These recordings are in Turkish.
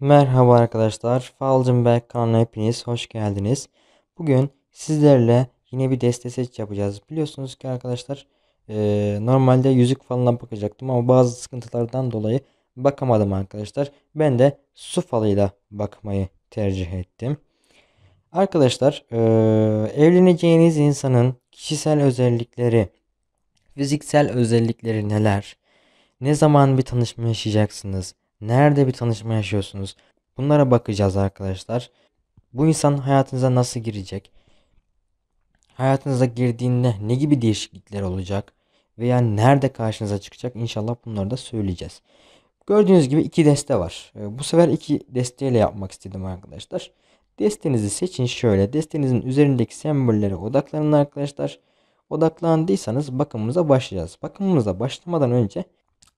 Merhaba arkadaşlar. Falcınberg kanalına hepiniz hoş geldiniz. Bugün sizlerle yine bir deste seç yapacağız. Biliyorsunuz ki arkadaşlar e, normalde yüzük falına bakacaktım ama bazı sıkıntılardan dolayı bakamadım arkadaşlar. Ben de su falıyla bakmayı tercih ettim. Arkadaşlar e, evleneceğiniz insanın kişisel özellikleri, fiziksel özellikleri neler? Ne zaman bir tanışma yaşayacaksınız? Nerede bir tanışma yaşıyorsunuz? Bunlara bakacağız arkadaşlar. Bu insan hayatınıza nasıl girecek? Hayatınıza girdiğinde ne gibi değişiklikler olacak? Veya nerede karşınıza çıkacak? İnşallah bunları da söyleyeceğiz. Gördüğünüz gibi iki deste var. Ee, bu sefer iki desteyle yapmak istedim arkadaşlar. Destenizi seçin şöyle. Destenizin üzerindeki sembollere odaklanın arkadaşlar. Odaklandıysanız bakımımıza başlayacağız. Bakımımıza başlamadan önce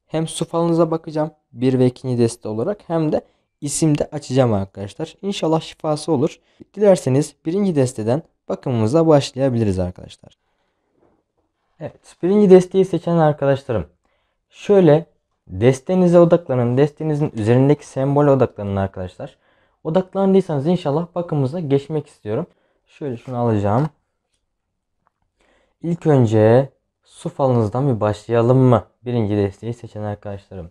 hem su falınıza bakacağım bir ve ikinci deste olarak hem de isimde açacağım arkadaşlar. İnşallah şifası olur. Dilerseniz birinci desteden bakımımıza başlayabiliriz arkadaşlar. Evet birinci desteyi seçen arkadaşlarım. Şöyle destenize odaklanın. Destenizin üzerindeki sembole odaklanın arkadaşlar. Odaklandıysanız inşallah bakımımıza geçmek istiyorum. Şöyle şunu alacağım. İlk önce su falınızdan bir başlayalım mı? Birinci desteği seçen arkadaşlarım.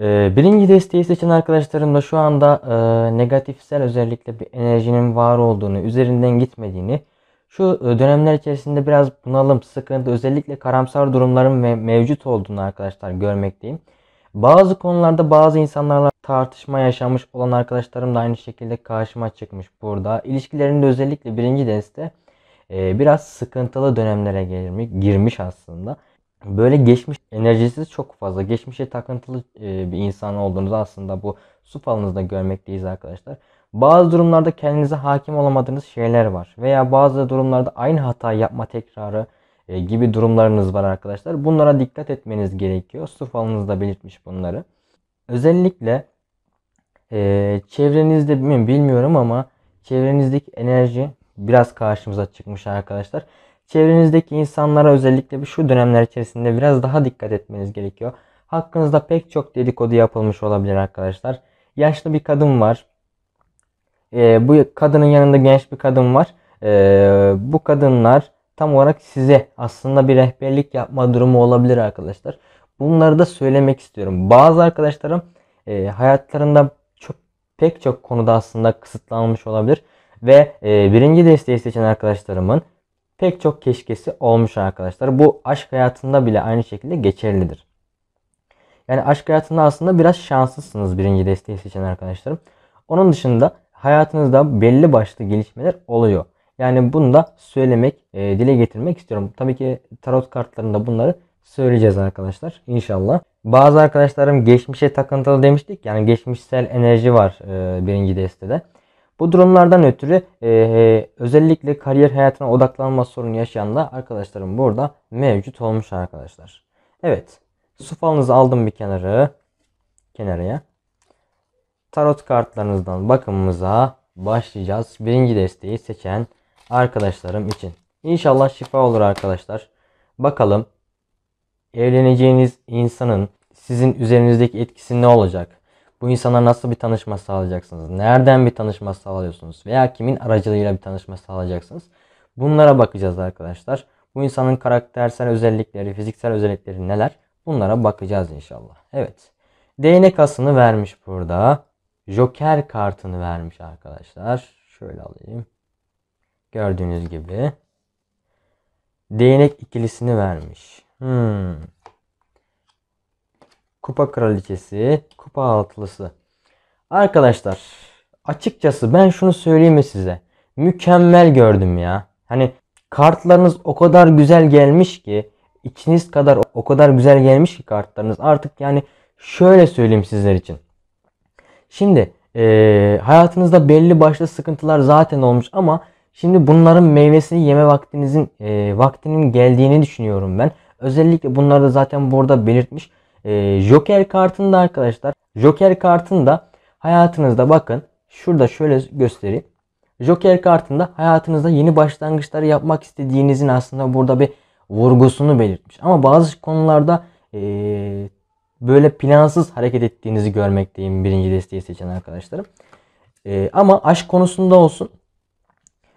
E, birinci desteği seçen arkadaşlarım da şu anda e, negatifsel özellikle bir enerjinin var olduğunu, üzerinden gitmediğini, şu e, dönemler içerisinde biraz bunalım, sıkıntı, özellikle karamsar durumların mevcut olduğunu arkadaşlar görmekteyim. Bazı konularda bazı insanlarla tartışma yaşamış olan arkadaşlarım da aynı şekilde karşıma çıkmış burada. İlişkilerinde özellikle birinci deste e, biraz sıkıntılı dönemlere girmiş aslında böyle geçmiş enerjisiz çok fazla geçmişe takıntılı e, bir insan olduğunuzu aslında bu su falınızda görmekteyiz arkadaşlar. Bazı durumlarda kendinize hakim olamadığınız şeyler var veya bazı durumlarda aynı hata yapma tekrarı e, gibi durumlarınız var arkadaşlar. Bunlara dikkat etmeniz gerekiyor. Su falınızda belirtmiş bunları. Özellikle e, çevrenizde bilmiyorum ama çevrenizdeki enerji biraz karşımıza çıkmış arkadaşlar. Çevrenizdeki insanlara özellikle şu dönemler içerisinde biraz daha dikkat etmeniz gerekiyor. Hakkınızda pek çok dedikodu yapılmış olabilir arkadaşlar. Yaşlı bir kadın var. E, bu kadının yanında genç bir kadın var. E, bu kadınlar tam olarak size aslında bir rehberlik yapma durumu olabilir arkadaşlar. Bunları da söylemek istiyorum. Bazı arkadaşlarım e, hayatlarında çok, pek çok konuda aslında kısıtlanmış olabilir. Ve e, birinci desteği seçen arkadaşlarımın pek çok keşkesi olmuş arkadaşlar. Bu aşk hayatında bile aynı şekilde geçerlidir. Yani aşk hayatında aslında biraz şanslısınız birinci desteği seçen arkadaşlarım. Onun dışında hayatınızda belli başlı gelişmeler oluyor. Yani bunu da söylemek, e, dile getirmek istiyorum. Tabii ki tarot kartlarında bunları söyleyeceğiz arkadaşlar inşallah. Bazı arkadaşlarım geçmişe takıntılı demiştik. Yani geçmişsel enerji var e, birinci destede. Bu durumlardan ötürü e, e, özellikle kariyer hayatına odaklanma sorunu yaşayan da arkadaşlarım burada mevcut olmuş arkadaşlar. Evet. Su falınızı aldım bir kenara. Kenaraya. Tarot kartlarınızdan bakımımıza başlayacağız. Birinci desteği seçen arkadaşlarım için. İnşallah şifa olur arkadaşlar. Bakalım evleneceğiniz insanın sizin üzerinizdeki etkisi ne olacak? Bu insana nasıl bir tanışma sağlayacaksınız? Nereden bir tanışma sağlıyorsunuz? Veya kimin aracılığıyla bir tanışma sağlayacaksınız? Bunlara bakacağız arkadaşlar. Bu insanın karaktersel özellikleri, fiziksel özellikleri neler? Bunlara bakacağız inşallah. Evet. Değnek asını vermiş burada. Joker kartını vermiş arkadaşlar. Şöyle alayım. Gördüğünüz gibi. Değnek ikilisini vermiş. Hmm. Kupa Kraliçesi, Kupa Altılısı. Arkadaşlar açıkçası ben şunu söyleyeyim mi size? Mükemmel gördüm ya. Hani kartlarınız o kadar güzel gelmiş ki içiniz kadar o kadar güzel gelmiş ki kartlarınız. Artık yani şöyle söyleyeyim sizler için. Şimdi e, hayatınızda belli başlı sıkıntılar zaten olmuş ama şimdi bunların meyvesini yeme vaktinizin e, vaktinin geldiğini düşünüyorum ben. Özellikle bunları da zaten burada belirtmiş. Ee, Joker kartında arkadaşlar Joker kartında hayatınızda bakın şurada şöyle göstereyim. Joker kartında hayatınızda yeni başlangıçları yapmak istediğinizin aslında burada bir vurgusunu belirtmiş. Ama bazı konularda e, böyle plansız hareket ettiğinizi görmekteyim birinci desteği seçen arkadaşlarım. E, ama aşk konusunda olsun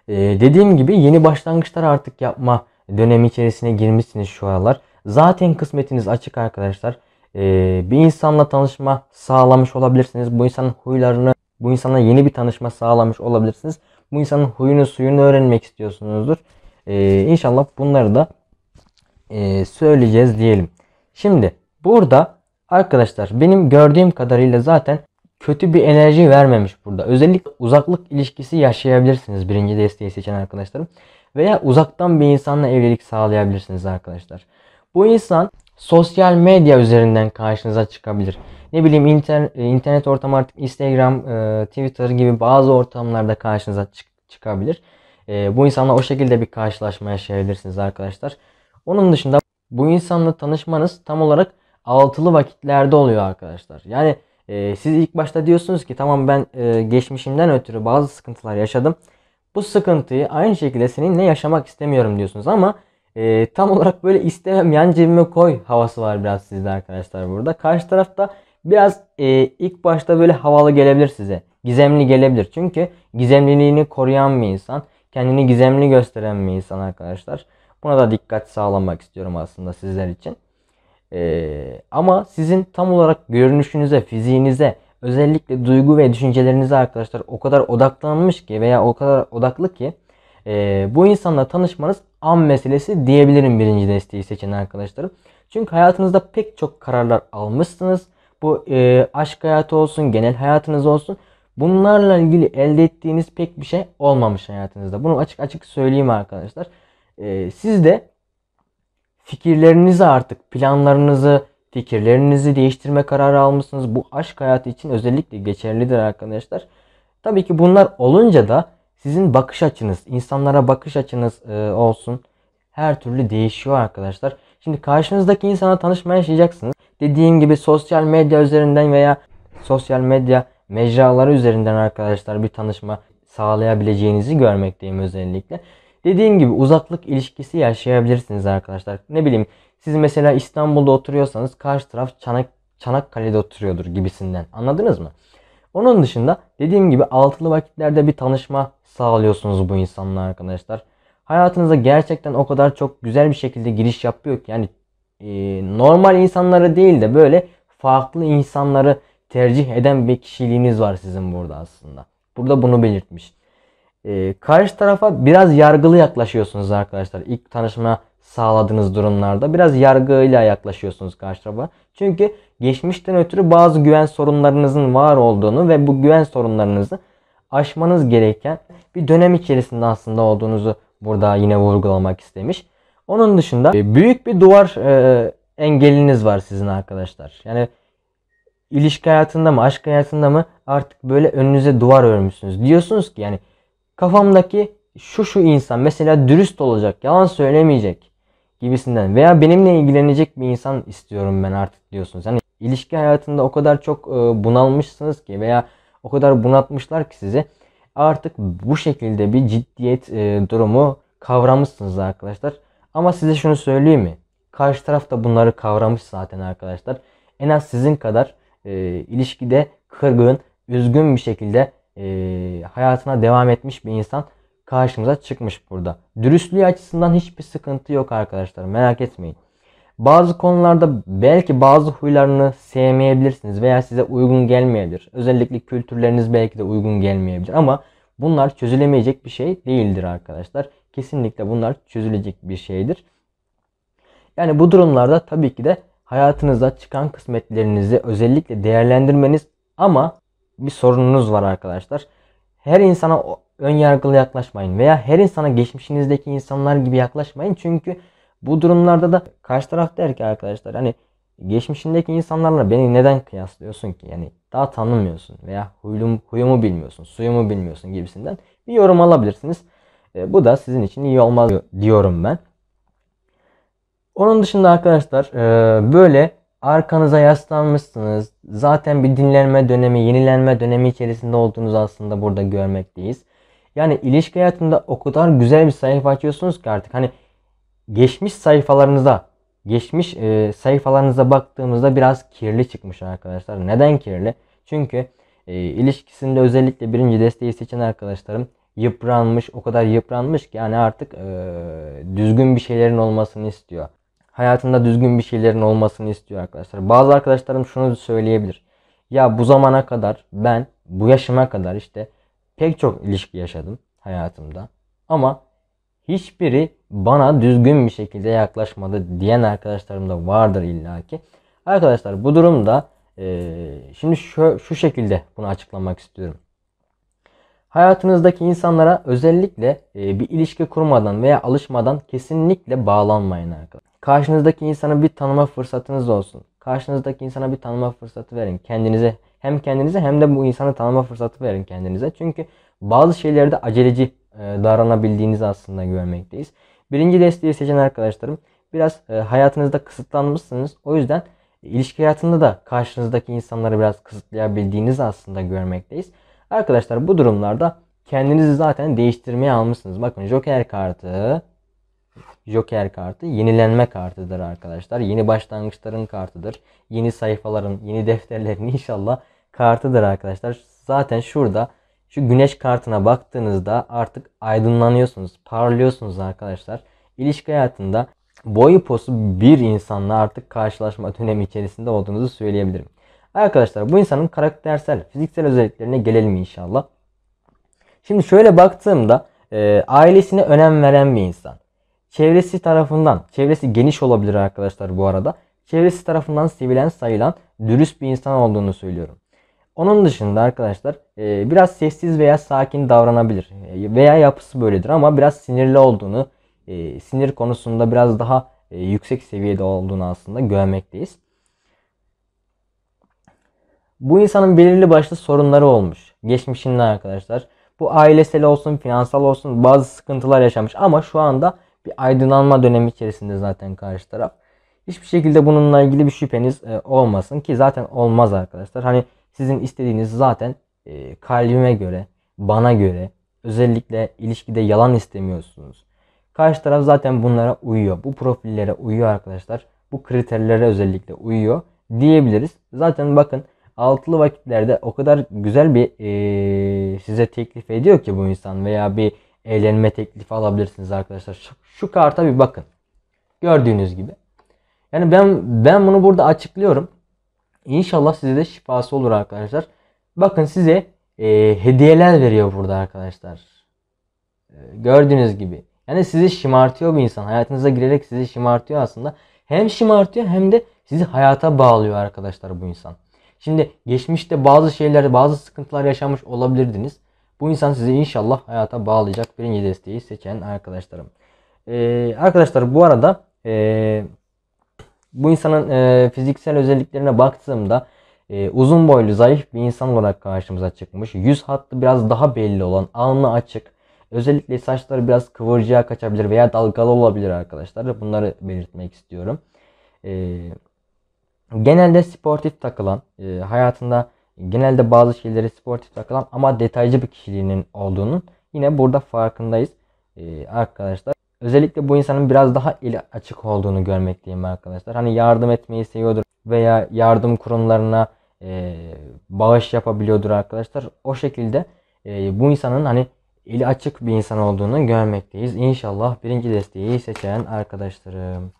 e, dediğim gibi yeni başlangıçlar artık yapma dönemi içerisine girmişsiniz şu aralar. Zaten kısmetiniz açık arkadaşlar. Ee, bir insanla tanışma sağlamış olabilirsiniz. Bu insanın huylarını, bu insana yeni bir tanışma sağlamış olabilirsiniz. Bu insanın huyunu suyunu öğrenmek istiyorsunuzdur. Ee, inşallah bunları da e, söyleyeceğiz diyelim. Şimdi burada arkadaşlar benim gördüğüm kadarıyla zaten kötü bir enerji vermemiş burada. Özellikle uzaklık ilişkisi yaşayabilirsiniz birinci desteği seçen arkadaşlarım. Veya uzaktan bir insanla evlilik sağlayabilirsiniz arkadaşlar. Bu insan sosyal medya üzerinden karşınıza çıkabilir. Ne bileyim inter, e, internet ortamı artık Instagram, e, Twitter gibi bazı ortamlarda karşınıza çık, çıkabilir. E, bu insanla o şekilde bir karşılaşma yaşayabilirsiniz arkadaşlar. Onun dışında bu insanla tanışmanız tam olarak altılı vakitlerde oluyor arkadaşlar. Yani e, siz ilk başta diyorsunuz ki tamam ben e, geçmişimden ötürü bazı sıkıntılar yaşadım. Bu sıkıntıyı aynı şekilde seninle yaşamak istemiyorum diyorsunuz ama e, tam olarak böyle istemem yan cebime koy havası var biraz sizde arkadaşlar burada. Karşı tarafta biraz e, ilk başta böyle havalı gelebilir size. Gizemli gelebilir. Çünkü gizemliliğini koruyan bir insan. Kendini gizemli gösteren bir insan arkadaşlar. Buna da dikkat sağlamak istiyorum aslında sizler için. Ee, ama sizin tam olarak görünüşünüze, fiziğinize, özellikle duygu ve düşüncelerinize arkadaşlar o kadar odaklanmış ki veya o kadar odaklı ki e, bu insanla tanışmanız an meselesi diyebilirim birinci desteği seçen arkadaşlarım. Çünkü hayatınızda pek çok kararlar almışsınız. Bu e, aşk hayatı olsun, genel hayatınız olsun. Bunlarla ilgili elde ettiğiniz pek bir şey olmamış hayatınızda. Bunu açık açık söyleyeyim arkadaşlar. E, siz de fikirlerinizi artık, planlarınızı, fikirlerinizi değiştirme kararı almışsınız. Bu aşk hayatı için özellikle geçerlidir arkadaşlar. Tabii ki bunlar olunca da sizin bakış açınız, insanlara bakış açınız e, olsun her türlü değişiyor arkadaşlar. Şimdi karşınızdaki insana tanışmaya yaşayacaksınız. Dediğim gibi sosyal medya üzerinden veya sosyal medya mecraları üzerinden arkadaşlar bir tanışma sağlayabileceğinizi görmekteyim özellikle. Dediğim gibi uzaklık ilişkisi yaşayabilirsiniz arkadaşlar. Ne bileyim siz mesela İstanbul'da oturuyorsanız karşı taraf Çanak, Çanakkale'de oturuyordur gibisinden. Anladınız mı? Onun dışında dediğim gibi altılı vakitlerde bir tanışma sağlıyorsunuz bu insanla arkadaşlar. Hayatınıza gerçekten o kadar çok güzel bir şekilde giriş yapıyor ki yani e, normal insanları değil de böyle farklı insanları tercih eden bir kişiliğiniz var sizin burada aslında. Burada bunu belirtmiş. E, karşı tarafa biraz yargılı yaklaşıyorsunuz arkadaşlar. İlk tanışma sağladığınız durumlarda biraz yargıyla yaklaşıyorsunuz karşı tarafa. Çünkü geçmişten ötürü bazı güven sorunlarınızın var olduğunu ve bu güven sorunlarınızı aşmanız gereken bir dönem içerisinde aslında olduğunuzu burada yine vurgulamak istemiş. Onun dışında e, büyük bir duvar e, engeliniz var sizin arkadaşlar. Yani ilişki hayatında mı, aşk hayatında mı artık böyle önünüze duvar örmüşsünüz. Diyorsunuz ki yani kafamdaki şu şu insan mesela dürüst olacak, yalan söylemeyecek gibisinden veya benimle ilgilenecek bir insan istiyorum ben artık diyorsunuz. Yani İlişki hayatında o kadar çok e, bunalmışsınız ki veya o kadar bunatmışlar ki sizi. Artık bu şekilde bir ciddiyet e, durumu kavramışsınız arkadaşlar. Ama size şunu söyleyeyim mi? Karşı taraf da bunları kavramış zaten arkadaşlar. En az sizin kadar e, ilişkide kırgın, üzgün bir şekilde e, hayatına devam etmiş bir insan karşımıza çıkmış burada. Dürüstlüğü açısından hiçbir sıkıntı yok arkadaşlar. Merak etmeyin. Bazı konularda belki bazı huylarını sevmeyebilirsiniz veya size uygun gelmeyebilir. Özellikle kültürleriniz belki de uygun gelmeyebilir ama bunlar çözülemeyecek bir şey değildir arkadaşlar. Kesinlikle bunlar çözülecek bir şeydir. Yani bu durumlarda tabii ki de hayatınıza çıkan kısmetlerinizi özellikle değerlendirmeniz ama bir sorununuz var arkadaşlar. Her insana ön yargılı yaklaşmayın veya her insana geçmişinizdeki insanlar gibi yaklaşmayın. Çünkü bu durumlarda da karşı taraf der ki arkadaşlar hani geçmişindeki insanlarla beni neden kıyaslıyorsun ki? Yani daha tanımıyorsun veya huyum, huyumu bilmiyorsun, suyumu bilmiyorsun gibisinden bir yorum alabilirsiniz. E, bu da sizin için iyi olmaz diyorum ben. Onun dışında arkadaşlar e, böyle arkanıza yaslanmışsınız. Zaten bir dinlenme dönemi, yenilenme dönemi içerisinde olduğunuz aslında burada görmekteyiz. Yani ilişki hayatında o kadar güzel bir sayfa açıyorsunuz ki artık hani geçmiş sayfalarınıza geçmiş e, sayfalarınıza baktığımızda biraz kirli çıkmış arkadaşlar. Neden kirli? Çünkü e, ilişkisinde özellikle birinci desteği seçen arkadaşlarım yıpranmış. O kadar yıpranmış ki yani artık e, düzgün bir şeylerin olmasını istiyor. Hayatında düzgün bir şeylerin olmasını istiyor arkadaşlar. Bazı arkadaşlarım şunu söyleyebilir. Ya bu zamana kadar ben bu yaşıma kadar işte pek çok ilişki yaşadım hayatımda. Ama hiçbiri bana düzgün bir şekilde yaklaşmadı diyen arkadaşlarım da vardır illaki. Arkadaşlar bu durumda e, şimdi şu, şu şekilde bunu açıklamak istiyorum. Hayatınızdaki insanlara özellikle e, bir ilişki kurmadan veya alışmadan kesinlikle bağlanmayın arkadaşlar. Karşınızdaki insanı bir tanıma fırsatınız olsun. Karşınızdaki insana bir tanıma fırsatı verin. Kendinize hem kendinize hem de bu insanı tanıma fırsatı verin kendinize. Çünkü bazı şeylerde aceleci ee, davranabildiğinizi aslında görmekteyiz. Birinci desteği seçen arkadaşlarım biraz e, hayatınızda kısıtlanmışsınız. O yüzden ilişki hayatında da karşınızdaki insanları biraz kısıtlayabildiğinizi aslında görmekteyiz. Arkadaşlar bu durumlarda kendinizi zaten değiştirmeye almışsınız. Bakın Joker kartı Joker kartı yenilenme kartıdır arkadaşlar. Yeni başlangıçların kartıdır. Yeni sayfaların, yeni defterlerin inşallah kartıdır arkadaşlar. Zaten şurada şu güneş kartına baktığınızda artık aydınlanıyorsunuz, parlıyorsunuz arkadaşlar. İlişki hayatında boyu posu bir insanla artık karşılaşma dönemi içerisinde olduğunuzu söyleyebilirim. Arkadaşlar bu insanın karaktersel, fiziksel özelliklerine gelelim inşallah. Şimdi şöyle baktığımda e, ailesine önem veren bir insan. Çevresi tarafından, çevresi geniş olabilir arkadaşlar bu arada. Çevresi tarafından sevilen sayılan dürüst bir insan olduğunu söylüyorum. Onun dışında arkadaşlar e, biraz sessiz veya sakin davranabilir. E, veya yapısı böyledir ama biraz sinirli olduğunu, e, sinir konusunda biraz daha e, yüksek seviyede olduğunu aslında görmekteyiz. Bu insanın belirli başlı sorunları olmuş. Geçmişinde arkadaşlar. Bu ailesel olsun, finansal olsun bazı sıkıntılar yaşamış ama şu anda bir aydınlanma dönemi içerisinde zaten karşı taraf. Hiçbir şekilde bununla ilgili bir şüpheniz e, olmasın ki zaten olmaz arkadaşlar. Hani sizin istediğiniz zaten e, kalbime göre, bana göre özellikle ilişkide yalan istemiyorsunuz. Karşı taraf zaten bunlara uyuyor. Bu profillere uyuyor arkadaşlar. Bu kriterlere özellikle uyuyor diyebiliriz. Zaten bakın altılı vakitlerde o kadar güzel bir e, size teklif ediyor ki bu insan veya bir eğlenme teklifi alabilirsiniz arkadaşlar. Şu, şu karta bir bakın. Gördüğünüz gibi. Yani ben ben bunu burada açıklıyorum. İnşallah size de şifası olur arkadaşlar. Bakın size e, hediyeler veriyor burada arkadaşlar. E, gördüğünüz gibi. Yani sizi şımartıyor bir insan. Hayatınıza girerek sizi şımartıyor aslında. Hem şımartıyor hem de sizi hayata bağlıyor arkadaşlar bu insan. Şimdi geçmişte bazı şeyler, bazı sıkıntılar yaşamış olabilirdiniz. Bu insan sizi inşallah hayata bağlayacak birinci desteği seçen arkadaşlarım. Ee, arkadaşlar bu arada ee, bu insanın e, fiziksel özelliklerine baktığımda e, uzun boylu zayıf bir insan olarak karşımıza çıkmış. Yüz hattı biraz daha belli olan, alnı açık. Özellikle saçları biraz kıvırcığa kaçabilir veya dalgalı olabilir arkadaşlar. Bunları belirtmek istiyorum. E, genelde sportif takılan, e, hayatında genelde bazı şeyleri sportif takılan ama detaycı bir kişiliğinin olduğunun yine burada farkındayız e, arkadaşlar. Özellikle bu insanın biraz daha eli açık olduğunu görmekteyim arkadaşlar. Hani yardım etmeyi seviyordur veya yardım kurumlarına e, bağış yapabiliyordur arkadaşlar. O şekilde e, bu insanın hani eli açık bir insan olduğunu görmekteyiz. İnşallah birinci desteği seçen arkadaşlarım.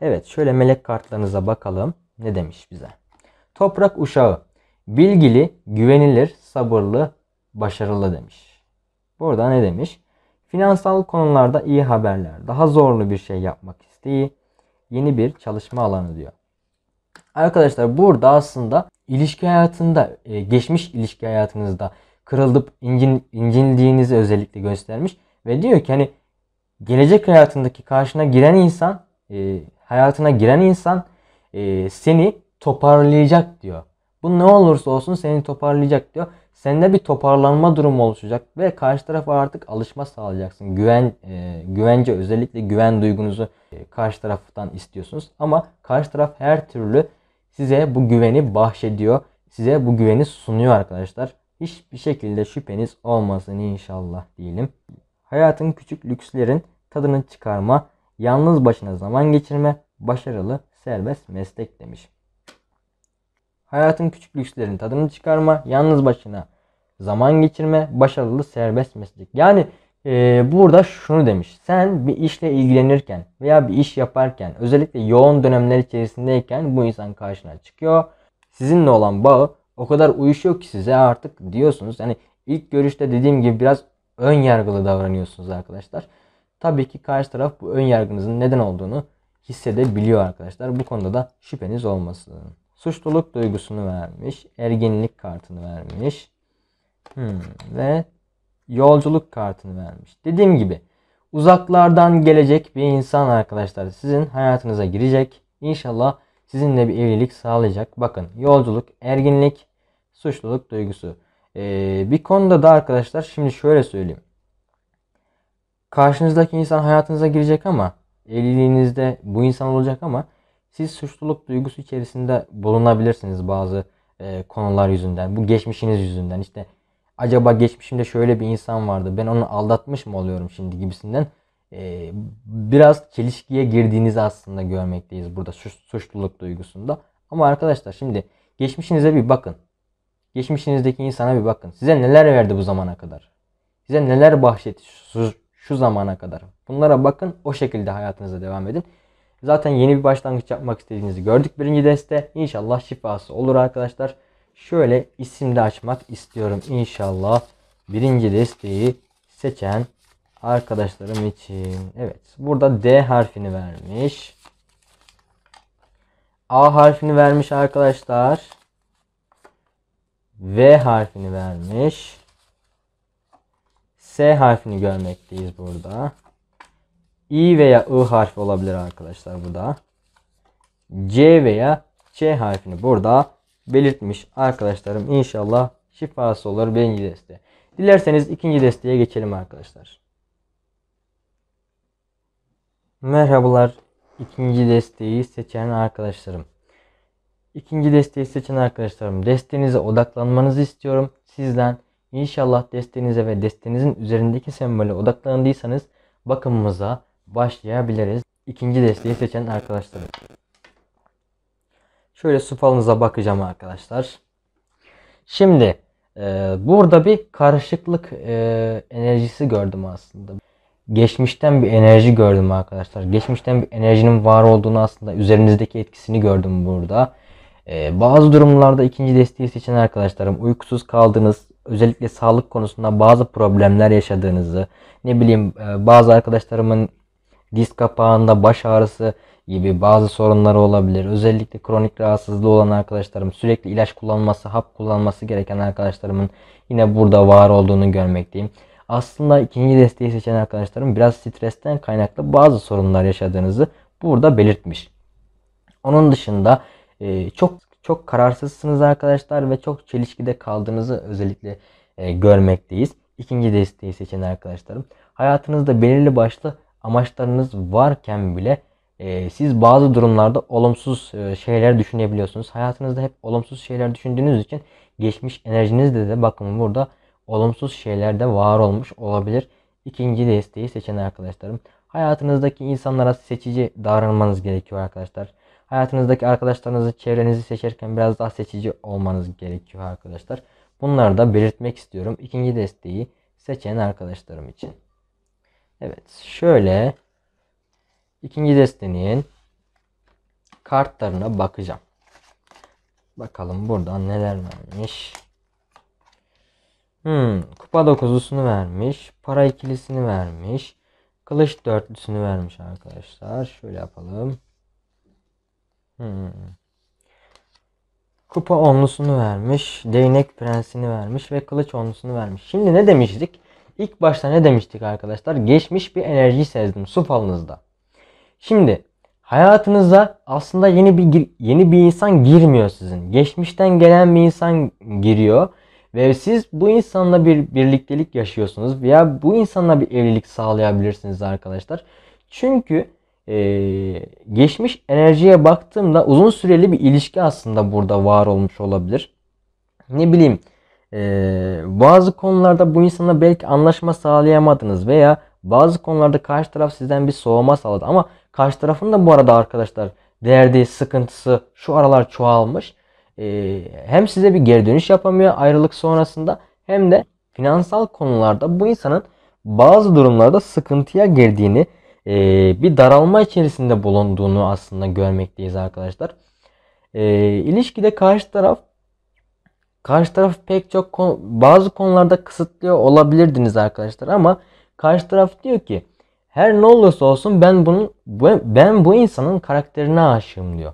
Evet şöyle melek kartlarınıza bakalım. Ne demiş bize? Toprak uşağı. Bilgili, güvenilir, sabırlı, başarılı demiş. Burada ne demiş? Finansal konularda iyi haberler, daha zorlu bir şey yapmak isteği, yeni bir çalışma alanı diyor. Arkadaşlar burada aslında ilişki hayatında, e, geçmiş ilişki hayatınızda kırıldıp incin, incindiğinizi özellikle göstermiş. Ve diyor ki hani gelecek hayatındaki karşına giren insan, e, hayatına giren insan e, seni toparlayacak diyor. Bu ne olursa olsun seni toparlayacak diyor. Sende bir toparlanma durumu oluşacak ve karşı tarafa artık alışma sağlayacaksın. Güven, e, güvence özellikle güven duygunuzu e, karşı taraftan istiyorsunuz. Ama karşı taraf her türlü size bu güveni bahşediyor. Size bu güveni sunuyor arkadaşlar. Hiçbir şekilde şüpheniz olmasın inşallah diyelim. Hayatın küçük lükslerin tadını çıkarma, yalnız başına zaman geçirme, başarılı serbest meslek demiş hayatın küçük lükslerin tadını çıkarma, yalnız başına zaman geçirme, başarılı serbest meslek. Yani e, burada şunu demiş. Sen bir işle ilgilenirken veya bir iş yaparken özellikle yoğun dönemler içerisindeyken bu insan karşına çıkıyor. Sizinle olan bağı o kadar uyuşuyor ki size artık diyorsunuz. Yani ilk görüşte dediğim gibi biraz ön yargılı davranıyorsunuz arkadaşlar. Tabii ki karşı taraf bu ön yargınızın neden olduğunu hissedebiliyor arkadaşlar. Bu konuda da şüpheniz olmasın. Suçluluk duygusunu vermiş. Erginlik kartını vermiş. Hmm. Ve yolculuk kartını vermiş. Dediğim gibi uzaklardan gelecek bir insan arkadaşlar sizin hayatınıza girecek. İnşallah sizinle bir evlilik sağlayacak. Bakın yolculuk, erginlik, suçluluk duygusu. Ee, bir konuda da arkadaşlar şimdi şöyle söyleyeyim. Karşınızdaki insan hayatınıza girecek ama evliliğinizde bu insan olacak ama siz suçluluk duygusu içerisinde bulunabilirsiniz bazı e, konular yüzünden. Bu geçmişiniz yüzünden işte acaba geçmişimde şöyle bir insan vardı ben onu aldatmış mı oluyorum şimdi gibisinden e, biraz çelişkiye girdiğinizi aslında görmekteyiz burada suç, suçluluk duygusunda. Ama arkadaşlar şimdi geçmişinize bir bakın. Geçmişinizdeki insana bir bakın. Size neler verdi bu zamana kadar? Size neler bahşetti şu, şu zamana kadar? Bunlara bakın o şekilde hayatınıza devam edin. Zaten yeni bir başlangıç yapmak istediğinizi gördük birinci deste. İnşallah şifası olur arkadaşlar. Şöyle isimli açmak istiyorum. İnşallah birinci desteği seçen arkadaşlarım için. Evet burada D harfini vermiş. A harfini vermiş arkadaşlar. V harfini vermiş. S harfini görmekteyiz burada i veya I harfi olabilir arkadaşlar burada. C veya C harfini burada belirtmiş arkadaşlarım. İnşallah şifası olur birinci deste. Dilerseniz ikinci desteye geçelim arkadaşlar. Merhabalar ikinci desteği seçen arkadaşlarım. İkinci desteği seçen arkadaşlarım desteğinize odaklanmanızı istiyorum sizden. inşallah desteğinize ve destenizin üzerindeki sembole odaklandıysanız bakımımıza başlayabiliriz. İkinci desteği seçen arkadaşlarım. Şöyle su falınıza bakacağım arkadaşlar. Şimdi e, burada bir karışıklık e, enerjisi gördüm aslında. Geçmişten bir enerji gördüm arkadaşlar. Geçmişten bir enerjinin var olduğunu aslında üzerinizdeki etkisini gördüm burada. E, bazı durumlarda ikinci desteği seçen arkadaşlarım uykusuz kaldınız, özellikle sağlık konusunda bazı problemler yaşadığınızı, ne bileyim e, bazı arkadaşlarımın diz kapağında baş ağrısı gibi bazı sorunları olabilir. Özellikle kronik rahatsızlığı olan arkadaşlarım, sürekli ilaç kullanması, hap kullanması gereken arkadaşlarımın yine burada var olduğunu görmekteyim. Aslında ikinci desteği seçen arkadaşlarım biraz stresten kaynaklı bazı sorunlar yaşadığınızı burada belirtmiş. Onun dışında e, çok çok kararsızsınız arkadaşlar ve çok çelişkide kaldığınızı özellikle e, görmekteyiz. İkinci desteği seçen arkadaşlarım. Hayatınızda belirli başlı amaçlarınız varken bile e, siz bazı durumlarda olumsuz e, şeyler düşünebiliyorsunuz. Hayatınızda hep olumsuz şeyler düşündüğünüz için geçmiş enerjinizde de bakın burada olumsuz şeyler de var olmuş olabilir. İkinci desteği seçen arkadaşlarım. Hayatınızdaki insanlara seçici davranmanız gerekiyor arkadaşlar. Hayatınızdaki arkadaşlarınızı, çevrenizi seçerken biraz daha seçici olmanız gerekiyor arkadaşlar. Bunları da belirtmek istiyorum. İkinci desteği seçen arkadaşlarım için. Evet şöyle ikinci destenin kartlarına bakacağım. Bakalım buradan neler vermiş. Hmm, kupa dokuzlusunu vermiş. Para ikilisini vermiş. Kılıç dörtlüsünü vermiş arkadaşlar. Şöyle yapalım. Hmm. Kupa onlusunu vermiş. Değnek prensini vermiş. Ve kılıç onlusunu vermiş. Şimdi ne demiştik? İlk başta ne demiştik arkadaşlar? Geçmiş bir enerji sezdim su falınızda. Şimdi hayatınıza aslında yeni bir yeni bir insan girmiyor sizin. Geçmişten gelen bir insan giriyor ve siz bu insanla bir birliktelik yaşıyorsunuz veya bu insanla bir evlilik sağlayabilirsiniz arkadaşlar. Çünkü e, geçmiş enerjiye baktığımda uzun süreli bir ilişki aslında burada var olmuş olabilir. Ne bileyim ee, bazı konularda bu insanla belki anlaşma sağlayamadınız veya bazı konularda karşı taraf sizden bir soğuma sağladı. Ama karşı tarafın da bu arada arkadaşlar derdi, sıkıntısı şu aralar çoğalmış. Ee, hem size bir geri dönüş yapamıyor ayrılık sonrasında hem de finansal konularda bu insanın bazı durumlarda sıkıntıya girdiğini, e, bir daralma içerisinde bulunduğunu aslında görmekteyiz arkadaşlar. E, ilişkide karşı taraf Karşı taraf pek çok konu, bazı konularda kısıtlıyor olabilirdiniz arkadaşlar ama karşı taraf diyor ki her ne olursa olsun ben bunun ben bu insanın karakterine aşığım diyor.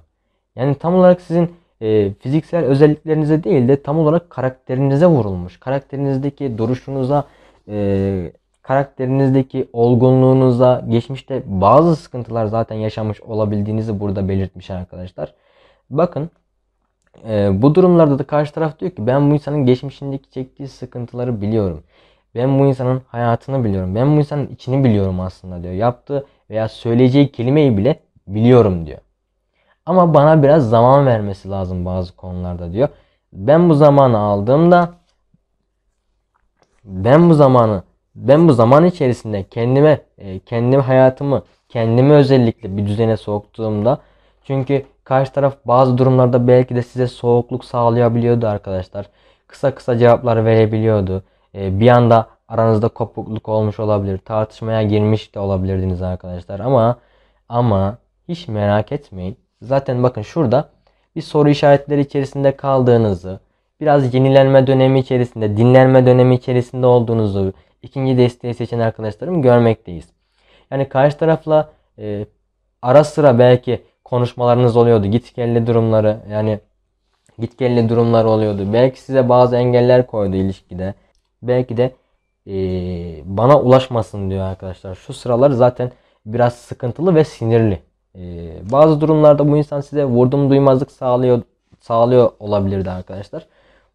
Yani tam olarak sizin e, fiziksel özelliklerinize değil de tam olarak karakterinize vurulmuş. Karakterinizdeki duruşunuza, e, karakterinizdeki olgunluğunuza, geçmişte bazı sıkıntılar zaten yaşamış olabildiğinizi burada belirtmiş arkadaşlar. Bakın e, bu durumlarda da karşı taraf diyor ki ben bu insanın geçmişindeki çektiği sıkıntıları biliyorum. Ben bu insanın hayatını biliyorum. Ben bu insanın içini biliyorum aslında diyor. Yaptığı veya söyleyeceği kelimeyi bile biliyorum diyor. Ama bana biraz zaman vermesi lazım bazı konularda diyor. Ben bu zamanı aldığımda ben bu zamanı ben bu zaman içerisinde kendime e, kendi hayatımı kendimi özellikle bir düzene soktuğumda çünkü Karşı taraf bazı durumlarda belki de size soğukluk sağlayabiliyordu arkadaşlar. Kısa kısa cevaplar verebiliyordu. E, bir anda aranızda kopukluk olmuş olabilir. Tartışmaya girmiş de olabilirdiniz arkadaşlar. Ama ama hiç merak etmeyin. Zaten bakın şurada bir soru işaretleri içerisinde kaldığınızı, biraz yenilenme dönemi içerisinde, dinlenme dönemi içerisinde olduğunuzu ikinci desteği seçen arkadaşlarım görmekteyiz. Yani karşı tarafla e, ara sıra belki konuşmalarınız oluyordu. Git gelli durumları yani git gelli durumlar oluyordu. Belki size bazı engeller koydu ilişkide. Belki de e, bana ulaşmasın diyor arkadaşlar. Şu sıralar zaten biraz sıkıntılı ve sinirli. E, bazı durumlarda bu insan size vurdum duymazlık sağlıyor sağlıyor olabilirdi arkadaşlar.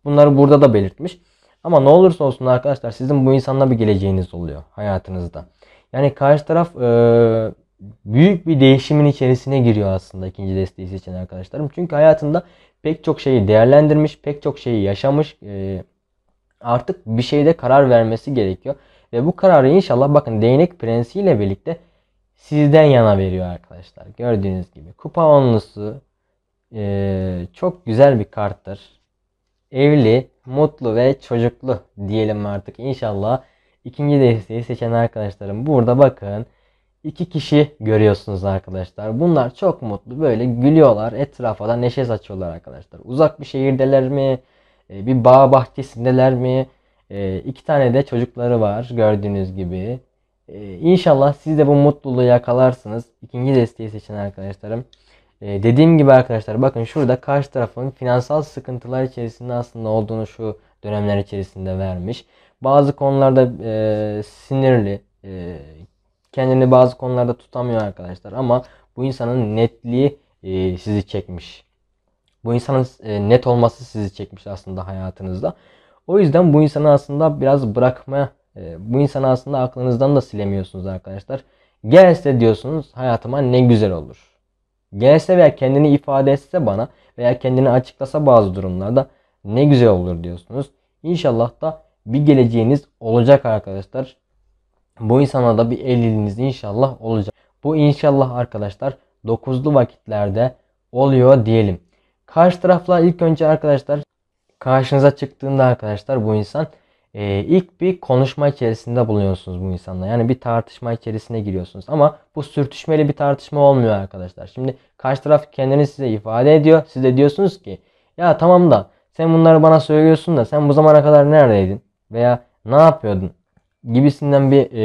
Bunları burada da belirtmiş. Ama ne olursa olsun arkadaşlar sizin bu insanla bir geleceğiniz oluyor hayatınızda. Yani karşı taraf e, büyük bir değişimin içerisine giriyor aslında ikinci desteği seçen arkadaşlarım. Çünkü hayatında pek çok şeyi değerlendirmiş, pek çok şeyi yaşamış. E, artık bir şeyde karar vermesi gerekiyor. Ve bu kararı inşallah bakın değnek prensiyle birlikte sizden yana veriyor arkadaşlar. Gördüğünüz gibi kupa onlusu e, çok güzel bir karttır. Evli, mutlu ve çocuklu diyelim artık inşallah. İkinci desteği seçen arkadaşlarım burada bakın iki kişi görüyorsunuz arkadaşlar. Bunlar çok mutlu böyle gülüyorlar etrafa da neşe saçıyorlar arkadaşlar. Uzak bir şehirdeler mi? E, bir bağ bahçesindeler mi? E, iki tane de çocukları var gördüğünüz gibi. E, inşallah siz de bu mutluluğu yakalarsınız. İkinci desteği seçin arkadaşlarım. Dediğim gibi arkadaşlar bakın şurada karşı tarafın finansal sıkıntılar içerisinde aslında olduğunu şu dönemler içerisinde vermiş. Bazı konularda e, sinirli, e, kendini bazı konularda tutamıyor arkadaşlar ama bu insanın netliği e, sizi çekmiş. Bu insanın e, net olması sizi çekmiş aslında hayatınızda. O yüzden bu insanı aslında biraz bırakma, e, bu insanı aslında aklınızdan da silemiyorsunuz arkadaşlar. Gelse diyorsunuz hayatıma ne güzel olur. Gelse veya kendini ifade etse bana veya kendini açıklasa bazı durumlarda ne güzel olur diyorsunuz. İnşallah da bir geleceğiniz olacak arkadaşlar. Bu insana da bir eliniz inşallah olacak. Bu inşallah arkadaşlar dokuzlu vakitlerde oluyor diyelim. Karşı tarafla ilk önce arkadaşlar karşınıza çıktığında arkadaşlar bu insan e, ilk bir konuşma içerisinde bulunuyorsunuz bu insanla. Yani bir tartışma içerisine giriyorsunuz. Ama bu sürtüşmeli bir tartışma olmuyor arkadaşlar. Şimdi karşı taraf kendini size ifade ediyor. Siz de diyorsunuz ki ya tamam da sen bunları bana söylüyorsun da sen bu zamana kadar neredeydin? Veya ne yapıyordun? gibisinden bir e,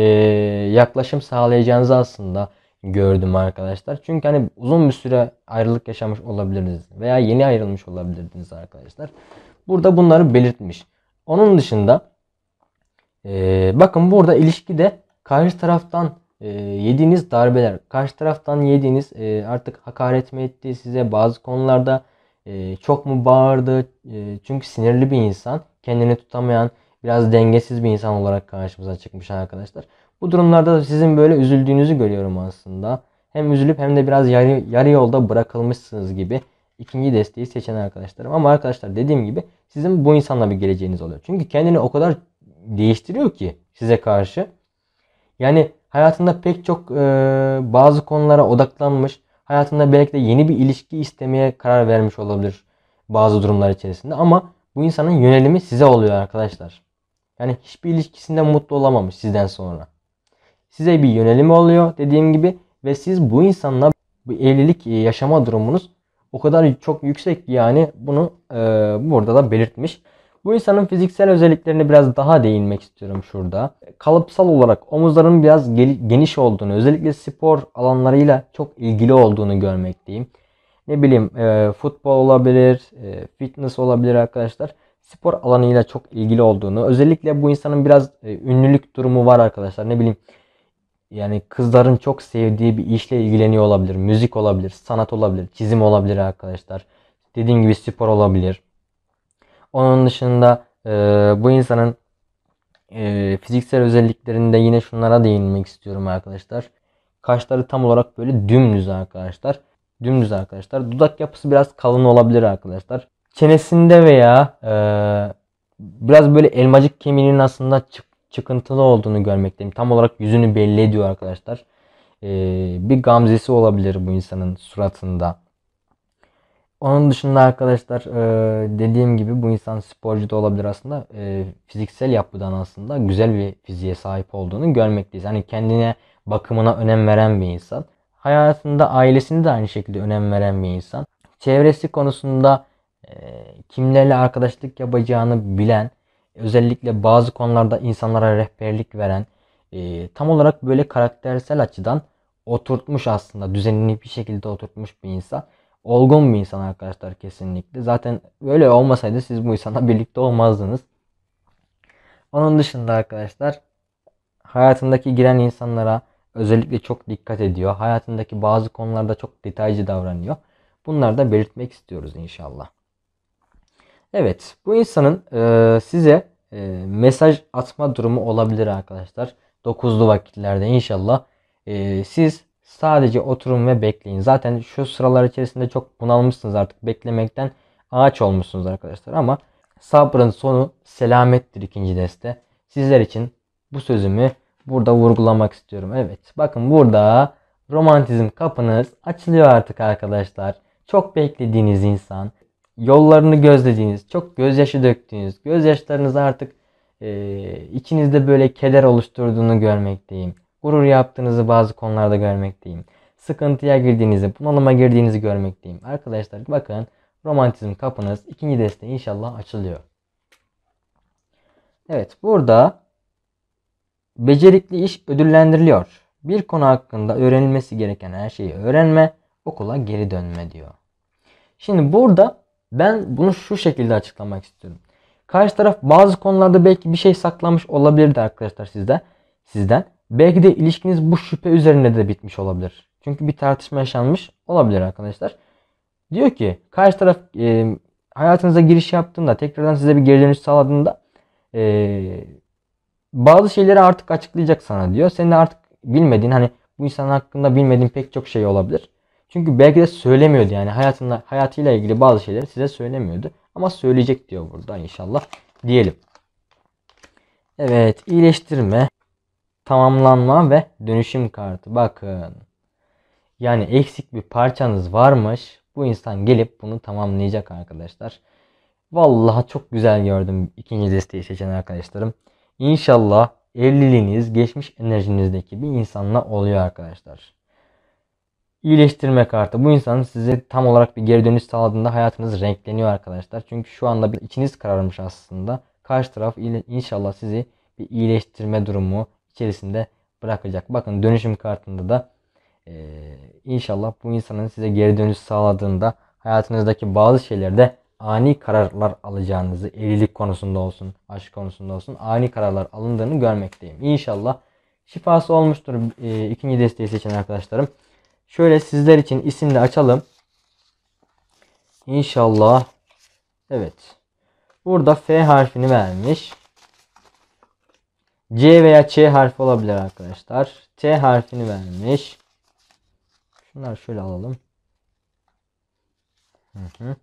yaklaşım sağlayacağınızı aslında gördüm arkadaşlar. Çünkü hani uzun bir süre ayrılık yaşamış olabilirdiniz veya yeni ayrılmış olabilirdiniz arkadaşlar. Burada bunları belirtmiş. Onun dışında e, bakın burada ilişkide karşı taraftan e, yediğiniz darbeler, karşı taraftan yediğiniz e, artık hakaret mi etti size bazı konularda e, çok mu bağırdı? E, çünkü sinirli bir insan, kendini tutamayan, biraz dengesiz bir insan olarak karşımıza çıkmış arkadaşlar. Bu durumlarda da sizin böyle üzüldüğünüzü görüyorum aslında. Hem üzülüp hem de biraz yarı, yarı yolda bırakılmışsınız gibi ikinci desteği seçen arkadaşlarım. Ama arkadaşlar dediğim gibi sizin bu insanla bir geleceğiniz oluyor. Çünkü kendini o kadar değiştiriyor ki size karşı. Yani hayatında pek çok e, bazı konulara odaklanmış. Hayatında belki de yeni bir ilişki istemeye karar vermiş olabilir bazı durumlar içerisinde. Ama bu insanın yönelimi size oluyor arkadaşlar. Yani hiçbir ilişkisinde mutlu olamamış sizden sonra. Size bir yönelim oluyor dediğim gibi ve siz bu insanla bu evlilik e, yaşama durumunuz o kadar çok yüksek yani bunu e, burada da belirtmiş. Bu insanın fiziksel özelliklerini biraz daha değinmek istiyorum şurada. Kalıpsal olarak omuzların biraz geniş olduğunu, özellikle spor alanlarıyla çok ilgili olduğunu görmekteyim. Ne bileyim e, futbol olabilir, e, fitness olabilir arkadaşlar spor alanıyla çok ilgili olduğunu, özellikle bu insanın biraz e, ünlülük durumu var arkadaşlar. Ne bileyim yani kızların çok sevdiği bir işle ilgileniyor olabilir. Müzik olabilir, sanat olabilir, çizim olabilir arkadaşlar. Dediğim gibi spor olabilir. Onun dışında e, bu insanın e, fiziksel özelliklerinde yine şunlara değinmek istiyorum arkadaşlar. Kaşları tam olarak böyle dümdüz arkadaşlar. Dümdüz arkadaşlar. Dudak yapısı biraz kalın olabilir arkadaşlar çenesinde veya e, biraz böyle elmacık kemiğinin aslında çık, çıkıntılı olduğunu görmekteyim. Tam olarak yüzünü belli ediyor arkadaşlar. E, bir gamzesi olabilir bu insanın suratında. Onun dışında arkadaşlar e, dediğim gibi bu insan sporcu da olabilir aslında. E, fiziksel yapıdan aslında güzel bir fiziğe sahip olduğunu görmekteyiz. Hani kendine bakımına önem veren bir insan. Hayatında ailesini de aynı şekilde önem veren bir insan. Çevresi konusunda ee, kimlerle arkadaşlık yapacağını bilen, özellikle bazı konularda insanlara rehberlik veren, e, tam olarak böyle karaktersel açıdan oturtmuş aslında düzenini bir şekilde oturtmuş bir insan. Olgun bir insan arkadaşlar kesinlikle. Zaten böyle olmasaydı siz bu insana birlikte olmazdınız. Onun dışında arkadaşlar hayatındaki giren insanlara özellikle çok dikkat ediyor. Hayatındaki bazı konularda çok detaycı davranıyor. Bunları da belirtmek istiyoruz inşallah. Evet bu insanın e, size e, mesaj atma durumu olabilir arkadaşlar. Dokuzlu vakitlerde inşallah. E, siz sadece oturun ve bekleyin. Zaten şu sıralar içerisinde çok bunalmışsınız artık. Beklemekten ağaç olmuşsunuz arkadaşlar. Ama sabrın sonu selamettir ikinci deste. Sizler için bu sözümü burada vurgulamak istiyorum. Evet bakın burada romantizm kapınız açılıyor artık arkadaşlar. Çok beklediğiniz insan, yollarını gözlediğiniz, çok gözyaşı döktüğünüz, gözyaşlarınız artık e, içinizde böyle keder oluşturduğunu görmekteyim. Gurur yaptığınızı bazı konularda görmekteyim. Sıkıntıya girdiğinizi, bunalıma girdiğinizi görmekteyim. Arkadaşlar bakın romantizm kapınız ikinci deste inşallah açılıyor. Evet burada becerikli iş ödüllendiriliyor. Bir konu hakkında öğrenilmesi gereken her şeyi öğrenme, okula geri dönme diyor. Şimdi burada ben bunu şu şekilde açıklamak istiyorum. Karşı taraf bazı konularda belki bir şey saklamış olabilirdi arkadaşlar sizde, Sizden. Belki de ilişkiniz bu şüphe üzerine de bitmiş olabilir. Çünkü bir tartışma yaşanmış olabilir arkadaşlar. Diyor ki karşı taraf e, hayatınıza giriş yaptığında tekrardan size bir geri dönüş sağladığında e, bazı şeyleri artık açıklayacak sana diyor. Senin artık bilmediğin hani bu insan hakkında bilmediğin pek çok şey olabilir. Çünkü belki de söylemiyordu yani hayatında hayatıyla ilgili bazı şeyleri size söylemiyordu. Ama söyleyecek diyor burada inşallah diyelim. Evet iyileştirme, tamamlanma ve dönüşüm kartı bakın. Yani eksik bir parçanız varmış. Bu insan gelip bunu tamamlayacak arkadaşlar. Vallahi çok güzel gördüm ikinci desteği seçen arkadaşlarım. İnşallah evliliğiniz geçmiş enerjinizdeki bir insanla oluyor arkadaşlar iyileştirme kartı. Bu insanın size tam olarak bir geri dönüş sağladığında hayatınız renkleniyor arkadaşlar. Çünkü şu anda bir içiniz kararmış aslında. Karşı taraf inşallah sizi bir iyileştirme durumu içerisinde bırakacak. Bakın dönüşüm kartında da e, inşallah bu insanın size geri dönüş sağladığında hayatınızdaki bazı şeylerde ani kararlar alacağınızı evlilik konusunda olsun, aşk konusunda olsun ani kararlar alındığını görmekteyim. İnşallah şifası olmuştur e, ikinci desteği seçen arkadaşlarım. Şöyle sizler için isimli açalım. İnşallah. Evet. Burada F harfini vermiş. C veya Ç harfi olabilir arkadaşlar. T harfini vermiş. Şunları şöyle alalım. Hı hı.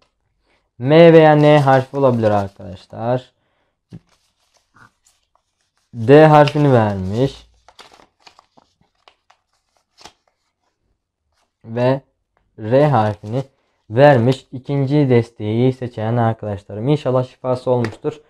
M veya N harfi olabilir arkadaşlar. D harfini vermiş. ve R harfini vermiş. İkinci desteği seçen arkadaşlarım. İnşallah şifası olmuştur.